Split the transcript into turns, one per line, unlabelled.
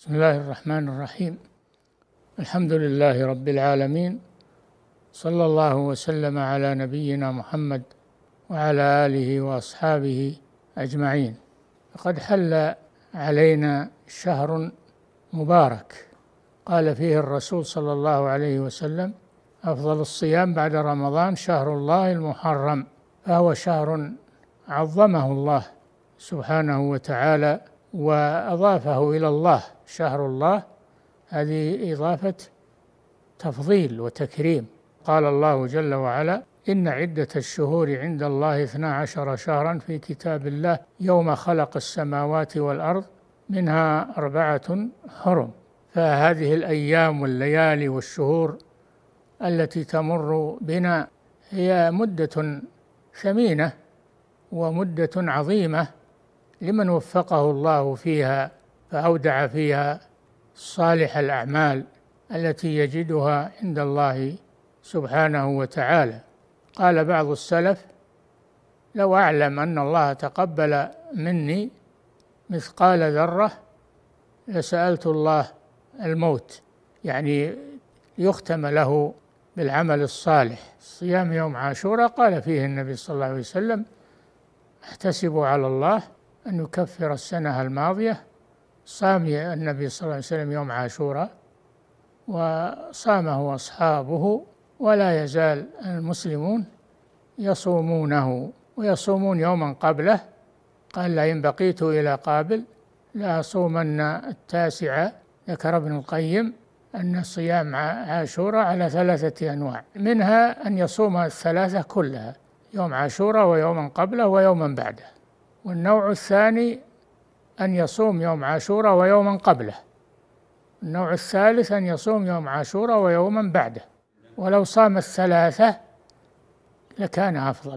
بسم الله الرحمن الرحيم الحمد لله رب العالمين صلى الله وسلم على نبينا محمد وعلى اله واصحابه اجمعين لقد حل علينا شهر مبارك قال فيه الرسول صلى الله عليه وسلم افضل الصيام بعد رمضان شهر الله المحرم فهو شهر عظمه الله سبحانه وتعالى وأضافه إلى الله شهر الله هذه إضافة تفضيل وتكريم قال الله جل وعلا إن عدة الشهور عند الله اثنا عشر شهرا في كتاب الله يوم خلق السماوات والأرض منها أربعة حرم فهذه الأيام والليالي والشهور التي تمر بنا هي مدة ثمينة ومدة عظيمة لمن وفقه الله فيها فأودع فيها صالح الأعمال التي يجدها عند الله سبحانه وتعالى قال بعض السلف لو أعلم أن الله تقبل مني مثقال ذرة لسألت الله الموت يعني يختم له بالعمل الصالح صيام يوم عاشوراء قال فيه النبي صلى الله عليه وسلم احتسبوا على الله أن نكفر السنة الماضية صام النبي صلى الله عليه وسلم يوم عاشوراء وصامه أصحابه ولا يزال المسلمون يصومونه ويصومون يوما قبله قال لئن بقيت إلى قابل لأصومن التاسع ذكر ابن القيم أن صيام عاشوراء على ثلاثة أنواع منها أن يصوم الثلاثة كلها يوم عاشوراء ويوما قبله ويوما بعده والنوع الثاني أن يصوم يوم عاشورا ويوما قبله النوع الثالث أن يصوم يوم عاشورا ويوما بعده ولو صام الثلاثة لكان أفضل